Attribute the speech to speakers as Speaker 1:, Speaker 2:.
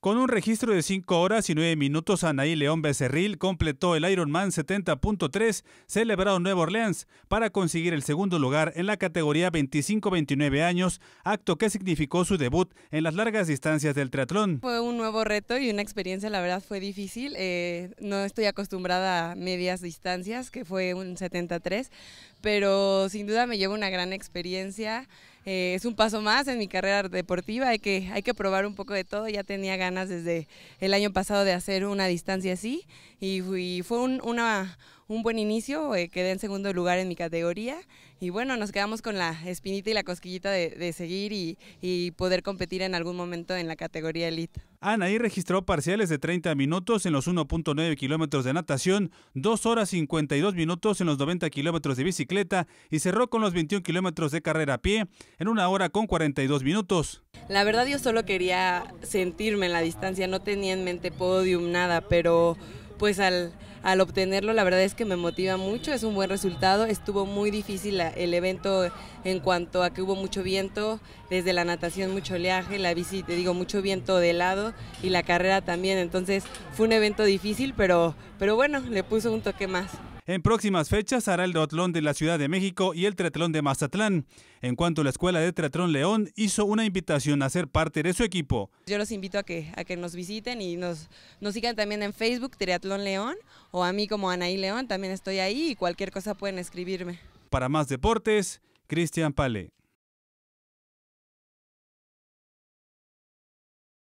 Speaker 1: Con un registro de 5 horas y 9 minutos, Anaí León Becerril completó el Ironman 70.3 celebrado en Nueva Orleans para conseguir el segundo lugar en la categoría 25-29 años, acto que significó su debut en las largas distancias del triatlón.
Speaker 2: Fue un nuevo reto y una experiencia, la verdad, fue difícil. Eh, no estoy acostumbrada a medias distancias, que fue un 73, pero sin duda me llevo una gran experiencia. Eh, es un paso más en mi carrera deportiva, hay que, hay que probar un poco de todo, ya tenía ganas desde el año pasado de hacer una distancia así y, fue un, un buen inicio, eh, quedé en segundo lugar en mi categoría y bueno, nos quedamos con la espinita y la cosquillita de, seguir y, y poder competir en algún momento en la categoría elite.
Speaker 1: Anaí registró parciales de 30 minutos en los 1.9 kilómetros de natación, 2 horas 52 minutos en los 90 kilómetros de bicicleta y cerró con los 21 kilómetros de carrera a pie en una hora con 42 minutos.
Speaker 2: La verdad yo solo quería sentirme en la distancia, no tenía en mente podium, nada, pero pues al al obtenerlo la verdad es que me motiva mucho, es un buen resultado, estuvo muy difícil el evento en cuanto a que hubo mucho viento, desde la natación mucho oleaje, la bici, te digo, mucho viento de lado y la carrera también, entonces fue un evento difícil, pero, pero bueno, le puso un toque más.
Speaker 1: En próximas fechas hará el Dotlón de la Ciudad de México y el triatlón de Mazatlán. En cuanto a la Escuela de Triatlón León, hizo una invitación a ser parte de su equipo.
Speaker 2: Yo los invito a que, a que nos visiten y nos, nos sigan también en Facebook Triatlón León o a mí como Anaí León, también estoy ahí y cualquier cosa pueden escribirme.
Speaker 1: Para más deportes, Cristian Pale.